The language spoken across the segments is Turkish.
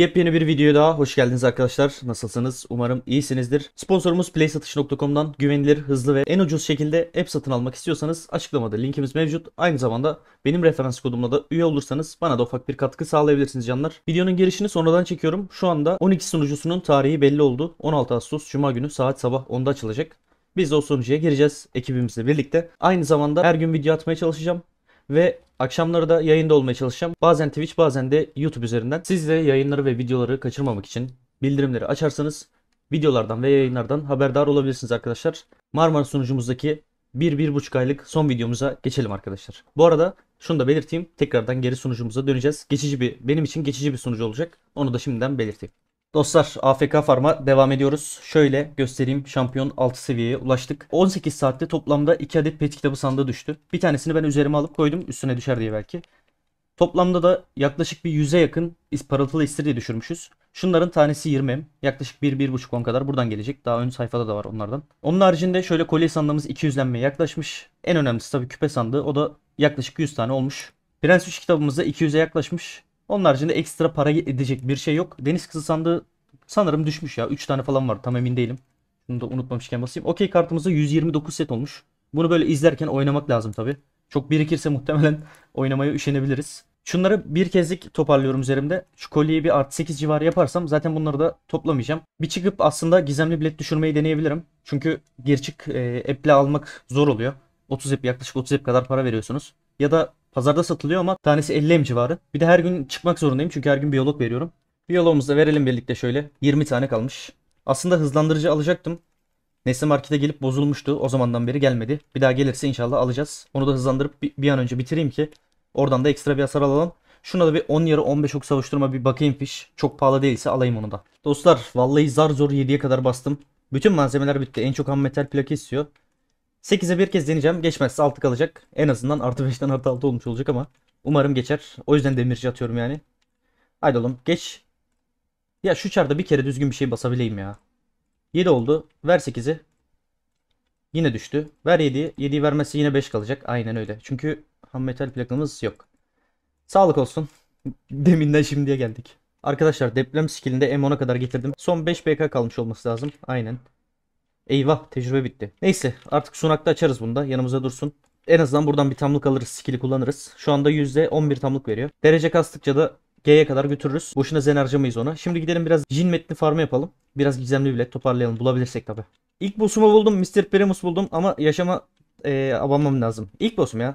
Yepyeni bir video daha hoş geldiniz arkadaşlar. Nasılsınız? Umarım iyisinizdir. Sponsorumuz playsatış.com'dan güvenilir, hızlı ve en ucuz şekilde app satın almak istiyorsanız açıklamada linkimiz mevcut. Aynı zamanda benim referans kodumla da üye olursanız bana da ufak bir katkı sağlayabilirsiniz canlar. Videonun girişini sonradan çekiyorum. Şu anda 12 sunucusunun tarihi belli oldu. 16 Ağustos Cuma günü saat sabah 10'da açılacak. Biz de o sunucuya gireceğiz ekibimizle birlikte. Aynı zamanda her gün video atmaya çalışacağım ve Akşamları da yayında olmaya çalışacağım. Bazen Twitch bazen de YouTube üzerinden. Siz de yayınları ve videoları kaçırmamak için bildirimleri açarsanız videolardan ve yayınlardan haberdar olabilirsiniz arkadaşlar. Marmara sunucumuzdaki 1-1,5 aylık son videomuza geçelim arkadaşlar. Bu arada şunu da belirteyim. Tekrardan geri sunucumuza döneceğiz. Geçici bir benim için geçici bir sunucu olacak. Onu da şimdiden belirteyim. Dostlar AFK Farm'a devam ediyoruz. Şöyle göstereyim şampiyon 6 seviyeye ulaştık. 18 saatte toplamda 2 adet pet kitabı sandığı düştü. Bir tanesini ben üzerime alıp koydum üstüne düşer diye belki. Toplamda da yaklaşık bir 100'e yakın parıltılı istiridye düşürmüşüz. Şunların tanesi 20 m. Yaklaşık 1-1.5 on kadar buradan gelecek. Daha ön sayfada da var onlardan. Onun haricinde şöyle kolye sandığımız 200 200'lenmeye yaklaşmış. En önemlisi tabii küpe sandığı. O da yaklaşık 100 tane olmuş. Prens 3 kitabımız da 200'e yaklaşmış. Onun haricinde ekstra para edecek bir şey yok. Deniz kızı sandığı sanırım düşmüş ya. 3 tane falan var tam emin değilim. Bunu da unutmamışken basayım. Okey kartımızda 129 set olmuş. Bunu böyle izlerken oynamak lazım tabi. Çok birikirse muhtemelen oynamaya üşenebiliriz. Şunları bir kezlik toparlıyorum üzerimde. Şu kolyeyi bir artı 8 civarı yaparsam zaten bunları da toplamayacağım. Bir çıkıp aslında gizemli bilet düşürmeyi deneyebilirim. Çünkü gerçek eple almak zor oluyor. 30 ep yaklaşık 30 ep kadar para veriyorsunuz. Ya da Pazarda satılıyor ama tanesi 50 M civarı. Bir de her gün çıkmak zorundayım çünkü her gün biyolog veriyorum. Biyologumuzu da verelim birlikte şöyle. 20 tane kalmış. Aslında hızlandırıcı alacaktım. Nesne markete gelip bozulmuştu. O zamandan beri gelmedi. Bir daha gelirse inşallah alacağız. Onu da hızlandırıp bir, an önce bitireyim ki oradan da ekstra bir hasar alalım. Şuna da bir 10 yarı 15 ok savuşturma bir bakayım fiş. Çok pahalı değilse alayım onu da. Dostlar vallahi zar zor 7'ye kadar bastım. Bütün malzemeler bitti. En çok ham metal plak istiyor. 8'e bir kez deneyeceğim. Geçmezse 6 kalacak. En azından artı 5'ten artı 6 olmuş olacak ama umarım geçer. O yüzden demirci atıyorum yani. Haydi oğlum geç. Ya şu çarda bir kere düzgün bir şey basabileyim ya. 7 oldu. Ver 8'i. Yine düştü. Ver 7'yi. 7'yi vermezse yine 5 kalacak. Aynen öyle. Çünkü ham metal plakamız yok. Sağlık olsun. Deminden şimdiye geldik. Arkadaşlar deprem skillinde M10'a kadar getirdim. Son 5 BK kalmış olması lazım. Aynen. Eyvah tecrübe bitti. Neyse artık sunakta açarız bunu da yanımıza dursun. En azından buradan bir tamlık alırız. Skill'i kullanırız. Şu anda %11 tamlık veriyor. Derece kastıkça da G'ye kadar götürürüz. Boşuna zen harcamayız ona. Şimdi gidelim biraz Jin metni farmı yapalım. Biraz gizemli bile toparlayalım. Bulabilirsek tabi. İlk boss'umu buldum. Mr. Primus buldum ama yaşama ee, abanmam lazım. İlk boss'um ya.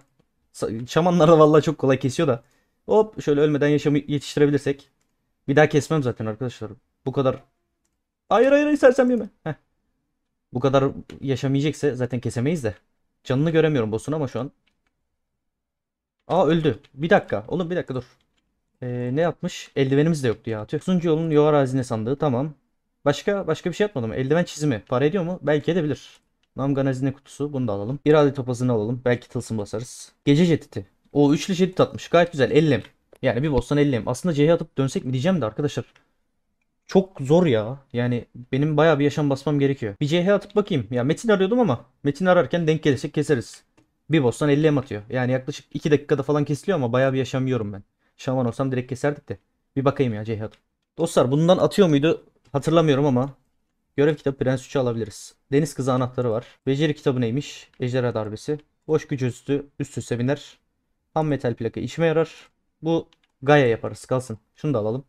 Şamanlar da vallahi çok kolay kesiyor da. Hop şöyle ölmeden yaşamı yetiştirebilirsek. Bir daha kesmem zaten arkadaşlar. Bu kadar. Hayır hayır istersem sersem yeme. Heh. Bu kadar yaşamayacaksa zaten kesemeyiz de. Canını göremiyorum boss'un ama şu an. Aa öldü. Bir dakika. Oğlum bir dakika dur. Ee, ne yapmış? Eldivenimiz de yoktu ya. Atıyor. yolun yuvar hazine sandığı tamam. Başka başka bir şey yapmadım. mı? Eldiven çizimi. Para ediyor mu? Belki edebilir. Namgan hazine kutusu. Bunu da alalım. İrade topazını alalım. Belki tılsım basarız. Gece jetiti. O üçlü jetit atmış. Gayet güzel. 50. Yani bir boss'tan 50. Aslında C'ye atıp dönsek mi diyeceğim de arkadaşlar çok zor ya. Yani benim bayağı bir yaşam basmam gerekiyor. Bir CH atıp bakayım. Ya Metin arıyordum ama Metin ararken denk gelirsek keseriz. Bir boss'tan 50 em atıyor. Yani yaklaşık 2 dakikada falan kesiliyor ama bayağı bir yaşam yiyorum ben. Şaman olsam direkt keserdik de. Bir bakayım ya CH atıp. Dostlar bundan atıyor muydu hatırlamıyorum ama görev kitabı Prens 3'ü alabiliriz. Deniz Kızı anahtarı var. Beceri kitabı neymiş? Ejderha darbesi. Boş gücü üstü, üst üste biner. Ham metal plaka işime yarar. Bu Gaia yaparız kalsın. Şunu da alalım.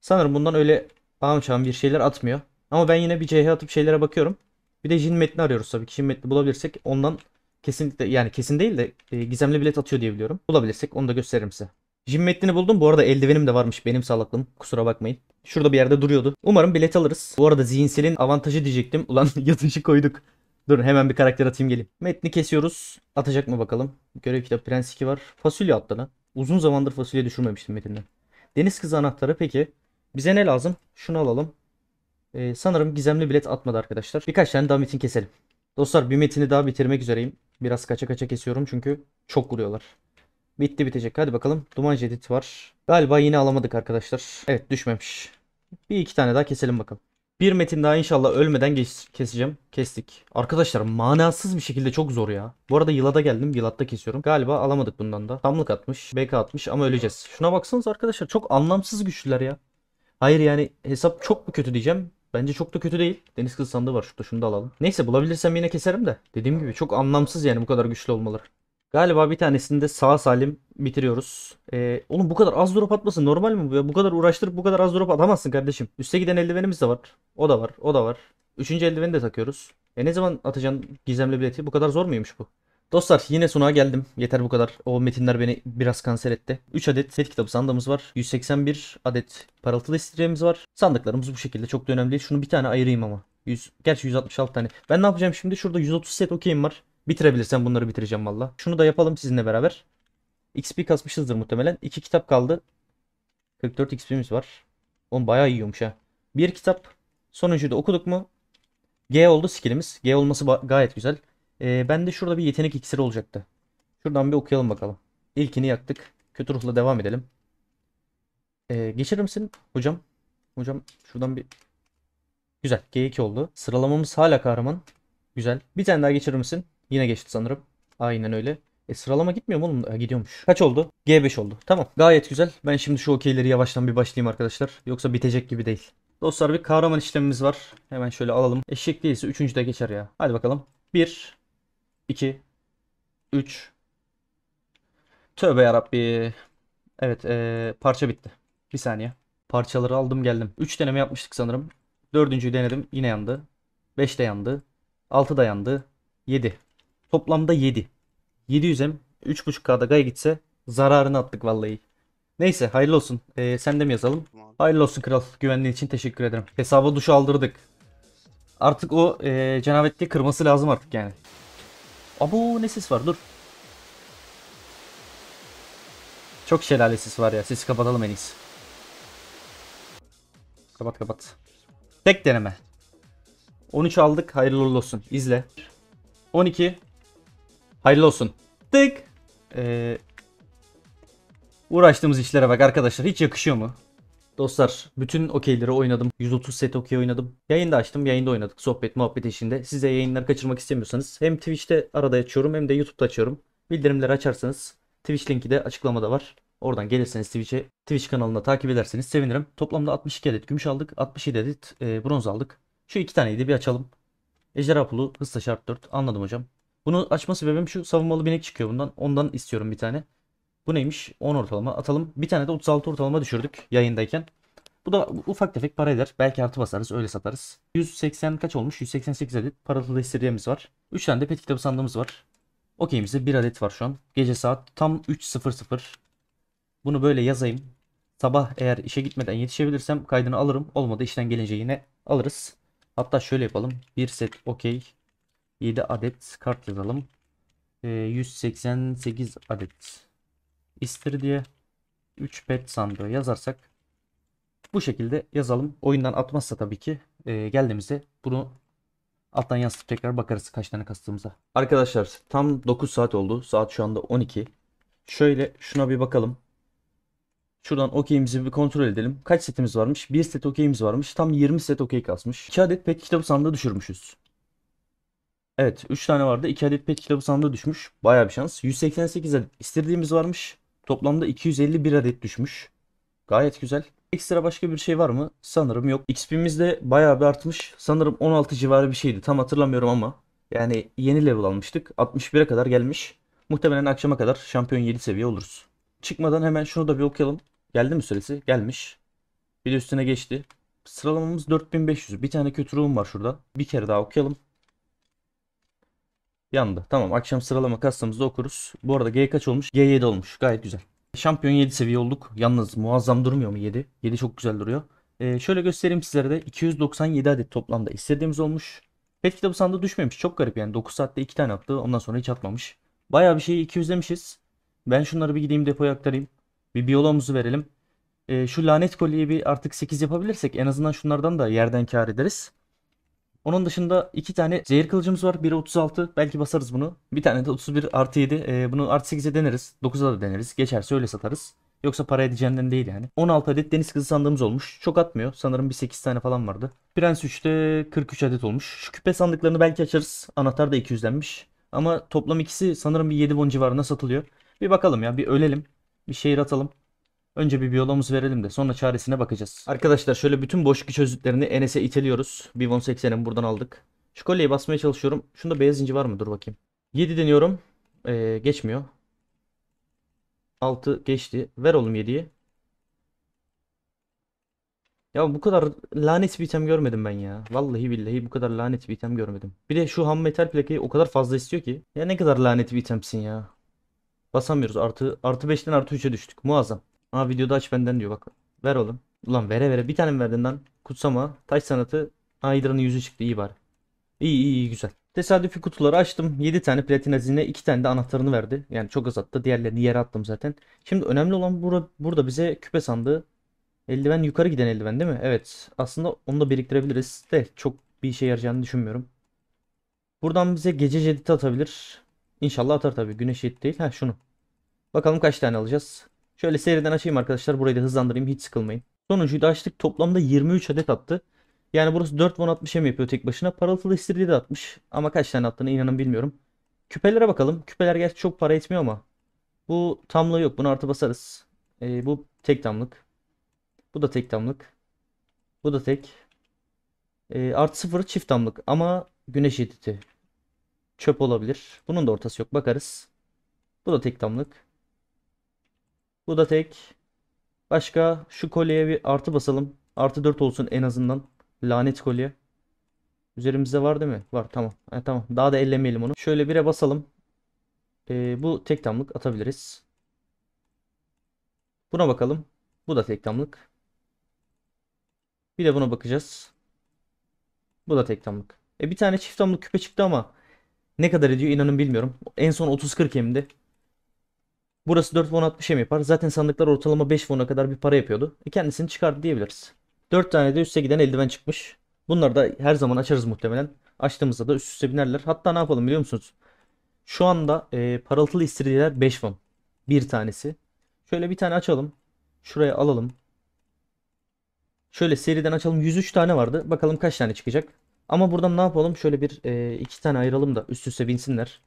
Sanırım bundan öyle ağam çağım bir şeyler atmıyor. Ama ben yine bir CH atıp şeylere bakıyorum. Bir de Jin metni arıyoruz tabii ki. Jin metni bulabilirsek ondan kesinlikle yani kesin değil de e, gizemli bilet atıyor diye biliyorum. Bulabilirsek onu da gösteririm size. Jim metnini buldum. Bu arada eldivenim de varmış benim salaklığım. Kusura bakmayın. Şurada bir yerde duruyordu. Umarım bilet alırız. Bu arada zihinselin avantajı diyecektim. Ulan yatışı koyduk. Durun hemen bir karakter atayım geleyim. Metni kesiyoruz. Atacak mı bakalım. Görev kitabı Prens 2 var. Fasulye attı lan. Uzun zamandır fasulye düşürmemiştim metinden. Deniz kızı anahtarı peki. Bize ne lazım? Şunu alalım. Ee, sanırım gizemli bilet atmadı arkadaşlar. Birkaç tane daha mitin keselim. Dostlar bir metini daha bitirmek üzereyim. Biraz kaça kaça kesiyorum çünkü çok vuruyorlar. Bitti bitecek. Hadi bakalım. Duman jedit var. Galiba yine alamadık arkadaşlar. Evet düşmemiş. Bir iki tane daha keselim bakalım. Bir metin daha inşallah ölmeden keseceğim. Kestik. Arkadaşlar manasız bir şekilde çok zor ya. Bu arada yılada geldim. Yılatta kesiyorum. Galiba alamadık bundan da. Tamlık atmış. BK atmış ama öleceğiz. Şuna baksanız arkadaşlar çok anlamsız güçlüler ya. Hayır yani hesap çok mu kötü diyeceğim. Bence çok da kötü değil. Deniz kız sandığı var şurada şunu da alalım. Neyse bulabilirsem yine keserim de. Dediğim gibi çok anlamsız yani bu kadar güçlü olmaları. Galiba bir tanesini de sağ salim bitiriyoruz. Ee, oğlum bu kadar az drop atmasın. normal mi bu ya? Bu kadar uğraştırıp bu kadar az drop atamazsın kardeşim. Üste giden eldivenimiz de var. O da var. O da var. Üçüncü eldiveni de takıyoruz. E ne zaman atacaksın gizemli bileti? Bu kadar zor muymuş bu? Dostlar yine sona geldim. Yeter bu kadar. O metinler beni biraz kanser etti. 3 adet set kitabı sandığımız var. 181 adet parıltılı istiremiz var. Sandıklarımız bu şekilde. Çok da önemli değil. Şunu bir tane ayırayım ama. 100, gerçi 166 tane. Ben ne yapacağım şimdi? Şurada 130 set okeyim var. Bitirebilirsem bunları bitireceğim valla. Şunu da yapalım sizinle beraber. XP kasmışızdır muhtemelen. 2 kitap kaldı. 44 XP'miz var. Oğlum bayağı yiyormuş ha. Bir kitap. Sonuncuyu da okuduk mu? G oldu skillimiz. G olması gayet güzel. Ee, ben de şurada bir yetenek iksiri olacaktı. Şuradan bir okuyalım bakalım. İlkini yaktık. Kötü ruhla devam edelim. Ee, geçirir misin hocam? Hocam şuradan bir... Güzel. G2 oldu. Sıralamamız hala kahraman. Güzel. Bir tane daha geçirir misin? Yine geçti sanırım. Aynen öyle. E sıralama gitmiyor mu oğlum? E, gidiyormuş. Kaç oldu? G5 oldu. Tamam. Gayet güzel. Ben şimdi şu okeyleri yavaştan bir başlayayım arkadaşlar. Yoksa bitecek gibi değil. Dostlar bir kahraman işlemimiz var. Hemen şöyle alalım. Eşek değilse 3. de geçer ya. Hadi bakalım. 1 2 3 Tövbe yarabbi. Evet ee, parça bitti. Bir saniye. Parçaları aldım geldim. 3 deneme yapmıştık sanırım. Dördüncüyü denedim yine yandı. 5 de yandı. 6 da yandı. 7. Toplamda 7. 700M 3.5K'da gay gitse zararını attık vallahi. Neyse hayırlı olsun. Ee, sen de mi yazalım? Hayırlı olsun kral. Güvenliğin için teşekkür ederim. Hesaba duş aldırdık. Artık o e, cenavetli kırması lazım artık yani. Abu ne sis var dur. Çok şelale sis var ya. sesi kapatalım en iyisi. Kapat kapat. Tek deneme. 13 aldık. Hayırlı olsun. izle 12. Hayırlı olsun. Tık. Ee, uğraştığımız işlere bak arkadaşlar. Hiç yakışıyor mu? Dostlar bütün okeyleri oynadım. 130 set okey oynadım. Yayında açtım. Yayında oynadık. Sohbet muhabbet eşliğinde. Size yayınları kaçırmak istemiyorsanız hem Twitch'te arada açıyorum hem de YouTube'da açıyorum. Bildirimleri açarsanız Twitch linki de açıklamada var. Oradan gelirseniz Twitch'e Twitch kanalına takip ederseniz sevinirim. Toplamda 62 adet gümüş aldık. 67 adet e, bronz aldık. Şu iki taneyi de bir açalım. Ejderha pulu, hızla şart 4. Anladım hocam. Bunu açma sebebim şu savunmalı binek çıkıyor bundan. Ondan istiyorum bir tane. Bu neymiş? 10 ortalama atalım. Bir tane de 36 ortalama düşürdük yayındayken. Bu da ufak tefek para eder. Belki artı basarız öyle satarız. 180 kaç olmuş? 188 adet paralı hissediyemiz var. 3 tane de pet kitabı sandığımız var. Okeyimizde 1 adet var şu an. Gece saat tam 3.00. Bunu böyle yazayım. Sabah eğer işe gitmeden yetişebilirsem kaydını alırım. Olmadı işten gelince yine alırız. Hatta şöyle yapalım. 1 set okey. 7 adet kart yazalım. 188 ee, adet istir diye 3 pet sandığı yazarsak bu şekilde yazalım. Oyundan atmazsa tabii ki e, geldiğimizde bunu alttan yazıp tekrar bakarız kaç tane kastığımıza. Arkadaşlar tam 9 saat oldu. Saat şu anda 12. Şöyle şuna bir bakalım. Şuradan okeyimizi bir kontrol edelim. Kaç setimiz varmış? 1 set okeyimiz varmış. Tam 20 set okey kalmış. 2 adet pet kitabı sandığı düşürmüşüz. Evet 3 tane vardı. 2 adet pet kitabı sandığı düşmüş. Baya bir şans. 188 adet istediğimiz varmış. Toplamda 251 adet düşmüş. Gayet güzel. Ekstra başka bir şey var mı? Sanırım yok. XP'miz de bayağı bir artmış. Sanırım 16 civarı bir şeydi. Tam hatırlamıyorum ama. Yani yeni level almıştık. 61'e kadar gelmiş. Muhtemelen akşama kadar şampiyon 7 seviye oluruz. Çıkmadan hemen şunu da bir okuyalım. Geldi mi süresi? Gelmiş. Bir de üstüne geçti. Sıralamamız 4500. Bir tane kötü ruhum var şurada. Bir kere daha okuyalım. Yandı. Tamam akşam sıralama kastamızda okuruz. Bu arada G kaç olmuş? G7 olmuş. Gayet güzel. Şampiyon 7 seviye olduk. Yalnız muazzam durmuyor mu 7? 7 çok güzel duruyor. Ee, şöyle göstereyim sizlere de 297 adet toplamda istediğimiz olmuş. Pet kitabı sandığı düşmemiş. Çok garip yani 9 saatte 2 tane yaptı. ondan sonra hiç atmamış. Bayağı bir şeyi demişiz. Ben şunları bir gideyim depoya aktarayım. Bir biyoloğumuzu verelim. Ee, şu lanet kolyeyi bir artık 8 yapabilirsek en azından şunlardan da yerden kar ederiz. Onun dışında iki tane zehir kılıcımız var. Biri 36. Belki basarız bunu. Bir tane de 31 artı 7. Ee, bunu artı 8'e deneriz. 9'a da deneriz. Geçerse öyle satarız. Yoksa para edeceğinden değil yani. 16 adet deniz kızı sandığımız olmuş. Çok atmıyor. Sanırım bir 8 tane falan vardı. Prens 3'te 43 adet olmuş. Şu küpe sandıklarını belki açarız. Anahtar da 200'denmiş. Ama toplam ikisi sanırım bir 7 bon civarında satılıyor. Bir bakalım ya bir ölelim. Bir şehir atalım. Önce bir biyolomuzu verelim de sonra çaresine bakacağız. Arkadaşlar şöyle bütün boşluk çözütlerini nse iteliyoruz. Bir 80'i buradan aldık. Şu kolyeyi basmaya çalışıyorum. Şunda beyaz inci var mı? Dur bakayım. 7 deniyorum. Ee, geçmiyor. 6 geçti. Ver oğlum 7'yi. Ya bu kadar lanet bir item görmedim ben ya. Vallahi billahi bu kadar lanet bir item görmedim. Bir de şu ham metal plakayı o kadar fazla istiyor ki. Ya ne kadar lanet bir itemsin ya. Basamıyoruz. Artı, artı 5'ten artı 3'e düştük. Muazzam. Aa videoda aç benden diyor bak. Ver oğlum. Ulan vere vere bir tane mi verdin lan? Kutsama. Taş sanatı. Aa yüzü çıktı iyi bari. İyi iyi iyi güzel. Tesadüfi kutuları açtım. 7 tane platin hazine 2 tane de anahtarını verdi. Yani çok az attı. Diğerlerini yere attım zaten. Şimdi önemli olan bura, burada bize küpe sandığı eldiven yukarı giden eldiven değil mi? Evet. Aslında onu da biriktirebiliriz de çok bir işe yarayacağını düşünmüyorum. Buradan bize gece cediti atabilir. İnşallah atar tabii. Güneş yedi değil. Ha şunu. Bakalım kaç tane alacağız. Şöyle seriden açayım arkadaşlar. Burayı da hızlandırayım. Hiç sıkılmayın. Sonuncuyu da açtık. Toplamda 23 adet attı. Yani burası 4 won 60 hem yapıyor tek başına. Parıltılı istirdiği de atmış. Ama kaç tane attığını inanın bilmiyorum. Küpelere bakalım. Küpeler gerçi çok para etmiyor ama. Bu tamla yok. Bunu artı basarız. Ee, bu tek tamlık. Bu da tek tamlık. Bu da tek. Ee, artı sıfır çift tamlık. Ama güneş editi. Çöp olabilir. Bunun da ortası yok. Bakarız. Bu da tek tamlık. Bu da tek. Başka şu kolyeye bir artı basalım. Artı 4 olsun en azından. Lanet kolye. Üzerimizde var değil mi? Var tamam. Ha, tamam. Daha da ellemeyelim onu. Şöyle 1'e basalım. Ee, bu tek tamlık atabiliriz. Buna bakalım. Bu da tek tamlık. Bir de buna bakacağız. Bu da tek tamlık. E bir tane çift tamlık küpe çıktı ama ne kadar ediyor inanın bilmiyorum. En son 30-40 emdi. Burası 4 won 60 hem yapar. Zaten sandıklar ortalama 5 won'a kadar bir para yapıyordu. E kendisini çıkardı diyebiliriz. 4 tane de üste giden eldiven çıkmış. Bunları da her zaman açarız muhtemelen. Açtığımızda da üst üste binerler. Hatta ne yapalım biliyor musunuz? Şu anda e, parıltılı istiridyeler 5 won. Bir tanesi. Şöyle bir tane açalım. Şuraya alalım. Şöyle seriden açalım. 103 tane vardı. Bakalım kaç tane çıkacak. Ama buradan ne yapalım? Şöyle bir e, iki tane ayıralım da üst üste binsinler.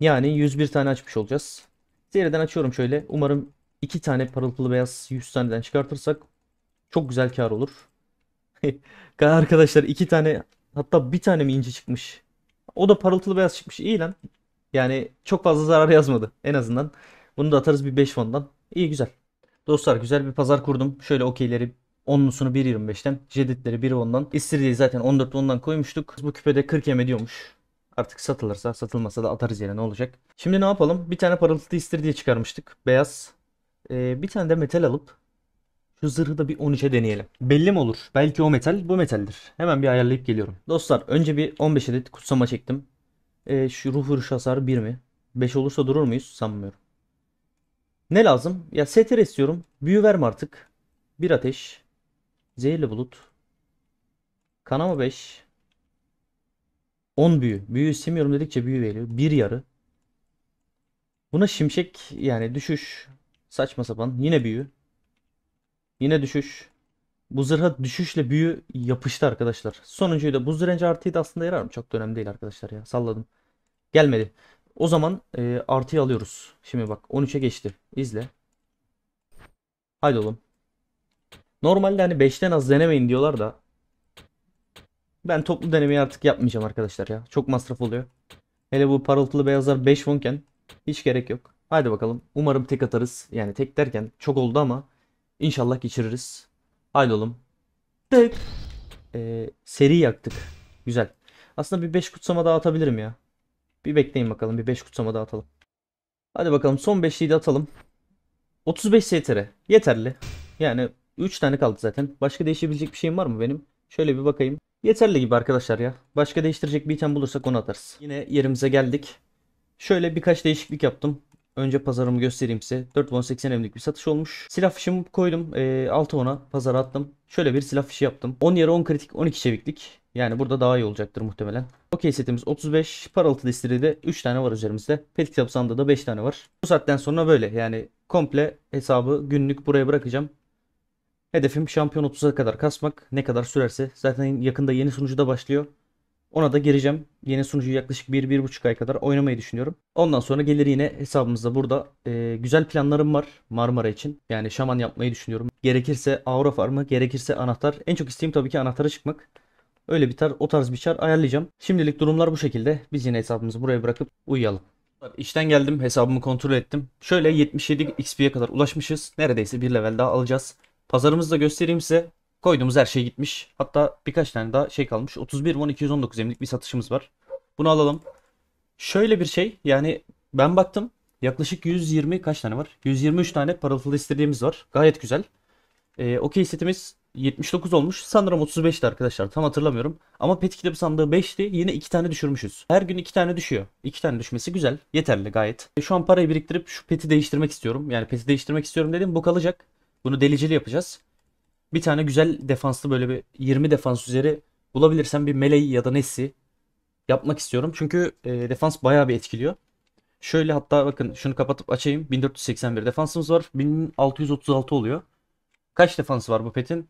Yani 101 tane açmış olacağız. Seriden açıyorum şöyle. Umarım iki tane parıl beyaz 100 taneden çıkartırsak çok güzel kar olur. Arkadaşlar iki tane hatta bir tane mi inci çıkmış. O da parıltılı beyaz çıkmış. İyi lan. Yani çok fazla zarar yazmadı en azından. Bunu da atarız bir 5 fondan. İyi güzel. Dostlar güzel bir pazar kurdum. Şöyle okeyleri 10'lusunu 1.25'ten. Jeditleri 1.10'dan. İstiridyeyi zaten 14 10'dan koymuştuk. Bu küpede 40 yem ediyormuş. Artık satılırsa satılmasa da atarız yere ne olacak. Şimdi ne yapalım? Bir tane parıltılı istiridye çıkarmıştık. Beyaz. Ee, bir tane de metal alıp şu zırhı da bir 13'e deneyelim. Belli mi olur? Belki o metal bu metaldir. Hemen bir ayarlayıp geliyorum. Dostlar önce bir 15 adet kutsama çektim. Ee, şu ruh vuruş hasarı 1 mi? 5 olursa durur muyuz? Sanmıyorum. Ne lazım? Ya setir istiyorum. Büyü verme artık. Bir ateş. Zehirli bulut. Kanama 5. 10 büyü. Büyü istemiyorum dedikçe büyü veriyor. Bir yarı. Buna şimşek yani düşüş. Saçma sapan. Yine büyü. Yine düşüş. Bu zırha düşüşle büyü yapıştı arkadaşlar. Sonuncuyu da buz direnci artıydı aslında yarar mı? Çok da önemli değil arkadaşlar ya. Salladım. Gelmedi. O zaman e, artıyı alıyoruz. Şimdi bak 13'e geçti. İzle. Haydi oğlum. Normalde hani 5'ten az denemeyin diyorlar da ben toplu denemeyi artık yapmayacağım arkadaşlar ya. Çok masraf oluyor. Hele bu parıltılı beyazlar 5 fonken hiç gerek yok. Haydi bakalım. Umarım tek atarız. Yani tek derken çok oldu ama inşallah geçiririz. Haydi oğlum. Tek. Ee, seri yaktık. Güzel. Aslında bir 5 kutsama daha atabilirim ya. Bir bekleyin bakalım. Bir 5 kutsama daha atalım. Hadi bakalım son 5'liyi de atalım. 35 STR. Yeterli. Yani 3 tane kaldı zaten. Başka değişebilecek bir şeyim var mı benim? Şöyle bir bakayım. Yeterli gibi arkadaşlar ya. Başka değiştirecek bir item bulursak onu atarız. Yine yerimize geldik. Şöyle birkaç değişiklik yaptım. Önce pazarımı göstereyim size. 4.80 emlik bir satış olmuş. Silah fişimi koydum. E, ee, 6 ona pazara attım. Şöyle bir silah fişi yaptım. 10 yere 10 kritik 12 çeviklik. Yani burada daha iyi olacaktır muhtemelen. Okey setimiz 35. Paraltı destiri de 3 tane var üzerimizde. Pet kitap da 5 tane var. Bu saatten sonra böyle. Yani komple hesabı günlük buraya bırakacağım. Hedefim şampiyon 30'a kadar kasmak. Ne kadar sürerse. Zaten yakında yeni sunucu da başlıyor. Ona da gireceğim. Yeni sunucuyu yaklaşık 1-1,5 ay kadar oynamayı düşünüyorum. Ondan sonra gelir yine hesabımızda burada. Ee, güzel planlarım var Marmara için. Yani şaman yapmayı düşünüyorum. Gerekirse Aura Farm'ı, gerekirse anahtar. En çok isteğim tabii ki anahtara çıkmak. Öyle bir tar o tarz bir çar ayarlayacağım. Şimdilik durumlar bu şekilde. Biz yine hesabımızı buraya bırakıp uyuyalım. İşten geldim hesabımı kontrol ettim. Şöyle 77 XP'ye kadar ulaşmışız. Neredeyse bir level daha alacağız. Pazarımızı da göstereyim size. Koyduğumuz her şey gitmiş. Hatta birkaç tane daha şey kalmış. 31 won 219 emlik bir satışımız var. Bunu alalım. Şöyle bir şey yani ben baktım yaklaşık 120 kaç tane var? 123 tane paralı istediğimiz var. Gayet güzel. E, okey setimiz 79 olmuş. Sanırım 35'ti arkadaşlar. Tam hatırlamıyorum. Ama pet kitabı sandığı 5'ti. Yine 2 tane düşürmüşüz. Her gün 2 tane düşüyor. 2 tane düşmesi güzel. Yeterli gayet. E, şu an parayı biriktirip şu peti değiştirmek istiyorum. Yani peti değiştirmek istiyorum dedim. Bu kalacak. Bunu deliceli yapacağız. Bir tane güzel defanslı böyle bir 20 defans üzeri bulabilirsem bir Meley ya da Nessi yapmak istiyorum. Çünkü e, defans bayağı bir etkiliyor. Şöyle hatta bakın şunu kapatıp açayım. 1481 defansımız var. 1636 oluyor. Kaç defansı var bu petin?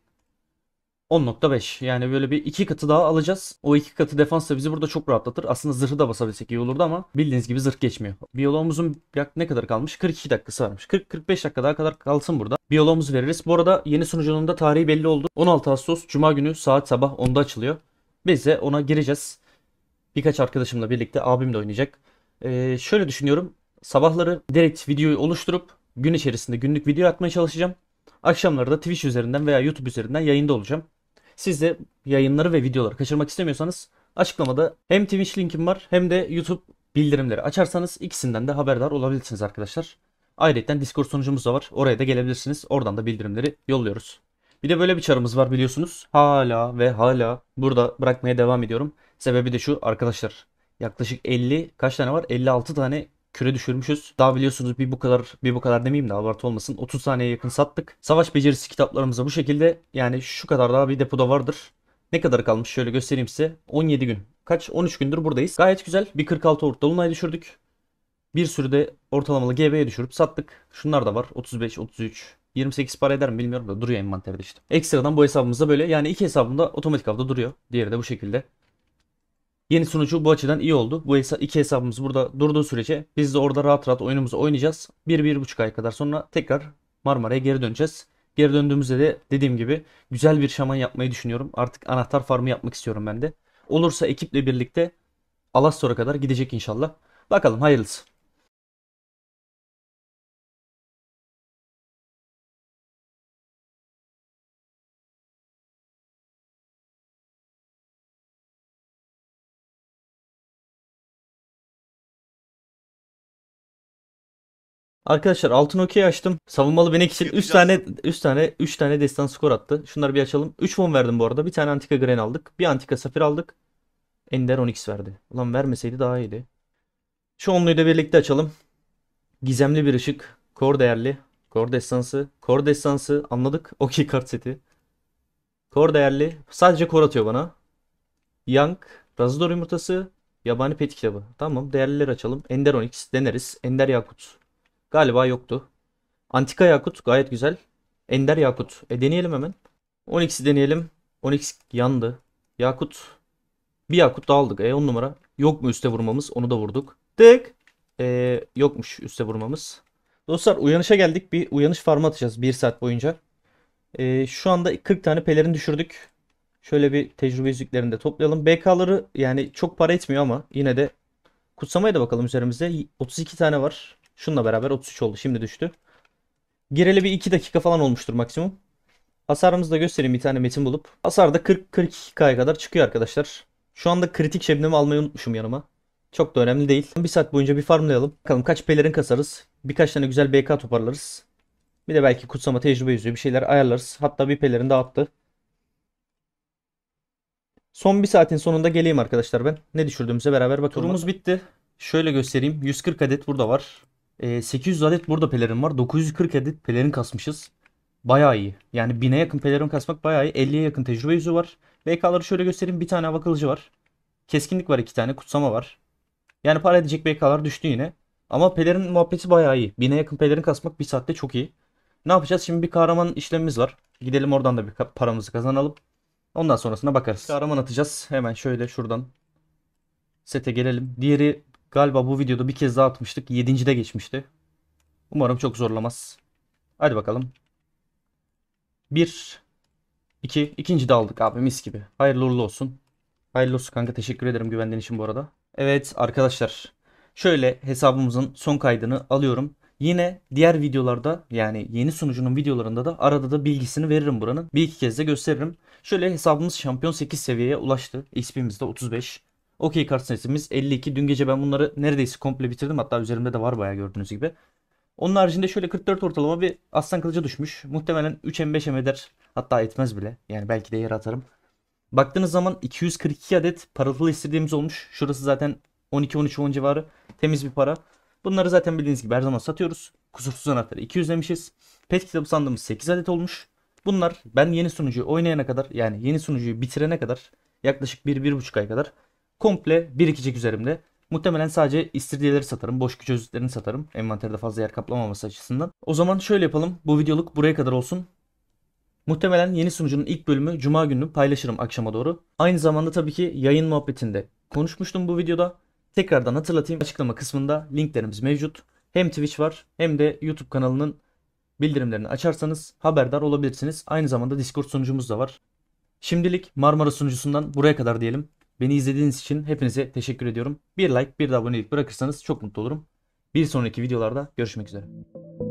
10.5 yani böyle bir iki katı daha alacağız. O iki katı defans da bizi burada çok rahatlatır. Aslında zırhı da basabilsek iyi olurdu ama bildiğiniz gibi zırh geçmiyor. Biyoloğumuzun ne kadar kalmış? 42 dakikası varmış. 40-45 dakika daha kadar kalsın burada. Biyoloğumuzu veririz. Bu arada yeni sunucunun da tarihi belli oldu. 16 Ağustos Cuma günü saat sabah 10'da açılıyor. Biz de ona gireceğiz. Birkaç arkadaşımla birlikte abim de oynayacak. Ee, şöyle düşünüyorum. Sabahları direkt videoyu oluşturup gün içerisinde günlük video atmaya çalışacağım. Akşamları da Twitch üzerinden veya YouTube üzerinden yayında olacağım. Siz de yayınları ve videoları kaçırmak istemiyorsanız açıklamada hem Twitch linkim var hem de YouTube bildirimleri açarsanız ikisinden de haberdar olabilirsiniz arkadaşlar. Ayrıca Discord sunucumuz da var. Oraya da gelebilirsiniz. Oradan da bildirimleri yolluyoruz. Bir de böyle bir çarımız var biliyorsunuz. Hala ve hala burada bırakmaya devam ediyorum. Sebebi de şu arkadaşlar. Yaklaşık 50 kaç tane var? 56 tane küre düşürmüşüz. Daha biliyorsunuz bir bu kadar bir bu kadar demeyeyim de abartı olmasın. 30 saniye yakın sattık. Savaş becerisi kitaplarımızı bu şekilde yani şu kadar daha bir depoda vardır. Ne kadar kalmış şöyle göstereyim size. 17 gün. Kaç? 13 gündür buradayız. Gayet güzel. Bir 46 Ork Dolunay düşürdük. Bir sürü de ortalamalı GB'ye düşürüp sattık. Şunlar da var. 35, 33, 28 para eder mi bilmiyorum da duruyor envanterde işte. Ekstradan bu hesabımızda böyle. Yani iki hesabımda otomatik avda duruyor. Diğeri de bu şekilde. Yeni sunucu bu açıdan iyi oldu. Bu hesa iki hesabımız burada durduğu sürece biz de orada rahat rahat oyunumuzu oynayacağız. 1-1,5 ay kadar sonra tekrar Marmara'ya geri döneceğiz. Geri döndüğümüzde de dediğim gibi güzel bir şaman yapmayı düşünüyorum. Artık anahtar farmı yapmak istiyorum ben de. Olursa ekiple birlikte Alastor'a kadar gidecek inşallah. Bakalım hayırlısı. Arkadaşlar altın okey açtım. Savunmalı Benekşil 3 tane 3 tane 3 tane destan skor attı. Şunları bir açalım. 3 won verdim bu arada. Bir tane antika gren aldık. Bir antika safir aldık. Ender 10x verdi. Ulan vermeseydi daha iyiydi. Şu onluyu da birlikte açalım. Gizemli bir ışık. Kor değerli. Kor destansı. Kor destansı anladık. Okey kart seti. Kor değerli. Sadece kor atıyor bana. Young. Razador yumurtası. Yabani pet kitabı. Tamam değerlileri açalım. Ender 10x deneriz. Ender Yakut. Galiba yoktu. Antika yakut gayet güzel. Ender yakut. E deneyelim hemen. 10x'i deneyelim. 10x yandı. Yakut. Bir yakut da aldık. E 10 numara. Yok mu üste vurmamız? Onu da vurduk. Tık. E, yokmuş üste vurmamız. Dostlar uyanışa geldik. Bir uyanış farmı atacağız 1 saat boyunca. E, şu anda 40 tane pelerin düşürdük. Şöyle bir tecrübe yüzüklerini de toplayalım. BK'ları yani çok para etmiyor ama yine de kutsamaya da bakalım üzerimizde. 32 tane var. Şununla beraber 33 oldu. Şimdi düştü. Gireli bir 2 dakika falan olmuştur maksimum. Hasarımızı da göstereyim bir tane metin bulup. Hasar da 40-42K'ya kadar çıkıyor arkadaşlar. Şu anda kritik şebnemi almayı unutmuşum yanıma. Çok da önemli değil. Bir saat boyunca bir farmlayalım. Bakalım kaç pelerin kasarız. Birkaç tane güzel BK toparlarız. Bir de belki kutsama tecrübe yüzüğü bir şeyler ayarlarız. Hatta bir pelerin dağıttı. Son bir saatin sonunda geleyim arkadaşlar ben. Ne düşürdüğümüze beraber bakalım. Turumuz bitti. Şöyle göstereyim. 140 adet burada var. 800 ee, adet burada pelerin var. 940 adet pelerin kasmışız. Bayağı iyi. Yani 1000'e yakın pelerin kasmak bayağı iyi. 50'ye yakın tecrübe yüzü var. BK'ları şöyle göstereyim. Bir tane hava kılıcı var. Keskinlik var iki tane. Kutsama var. Yani para edecek BK'lar düştü yine. Ama pelerin muhabbeti bayağı iyi. 1000'e yakın pelerin kasmak bir saatte çok iyi. Ne yapacağız? Şimdi bir kahraman işlemimiz var. Gidelim oradan da bir paramızı kazanalım. Ondan sonrasına bakarız. Kahraman atacağız. Hemen şöyle şuradan sete gelelim. Diğeri Galiba bu videoda bir kez daha atmıştık. 7. geçmişti. Umarım çok zorlamaz. Hadi bakalım. Bir, 2 İki, ikinci de aldık abi mis gibi. Hayırlı uğurlu olsun. Hayırlı olsun kanka teşekkür ederim güvendiğin için bu arada. Evet arkadaşlar şöyle hesabımızın son kaydını alıyorum. Yine diğer videolarda yani yeni sunucunun videolarında da arada da bilgisini veririm buranın. Bir iki kez de gösteririm. Şöyle hesabımız şampiyon 8 seviyeye ulaştı. XP'miz de 35. Okey kart sayısımız 52. Dün gece ben bunları neredeyse komple bitirdim. Hatta üzerimde de var bayağı gördüğünüz gibi. Onun haricinde şöyle 44 ortalama bir aslan kılıcı düşmüş. Muhtemelen 3M 5M eder. Hatta etmez bile. Yani belki de yere atarım. Baktığınız zaman 242 adet paralı istediğimiz olmuş. Şurası zaten 12-13-10 civarı. Temiz bir para. Bunları zaten bildiğiniz gibi her zaman satıyoruz. Kusursuz anahtarı 200 demişiz. Pet kitabı sandığımız 8 adet olmuş. Bunlar ben yeni sunucuyu oynayana kadar yani yeni sunucuyu bitirene kadar yaklaşık 1-1,5 ay kadar komple birikecek üzerimde. Muhtemelen sadece istirdiyeleri satarım. Boş güç özütlerini satarım. Envanterde fazla yer kaplamaması açısından. O zaman şöyle yapalım. Bu videoluk buraya kadar olsun. Muhtemelen yeni sunucunun ilk bölümü Cuma günü paylaşırım akşama doğru. Aynı zamanda tabii ki yayın muhabbetinde konuşmuştum bu videoda. Tekrardan hatırlatayım. Açıklama kısmında linklerimiz mevcut. Hem Twitch var hem de YouTube kanalının bildirimlerini açarsanız haberdar olabilirsiniz. Aynı zamanda Discord sunucumuz da var. Şimdilik Marmara sunucusundan buraya kadar diyelim. Beni izlediğiniz için hepinize teşekkür ediyorum. Bir like, bir de abonelik bırakırsanız çok mutlu olurum. Bir sonraki videolarda görüşmek üzere.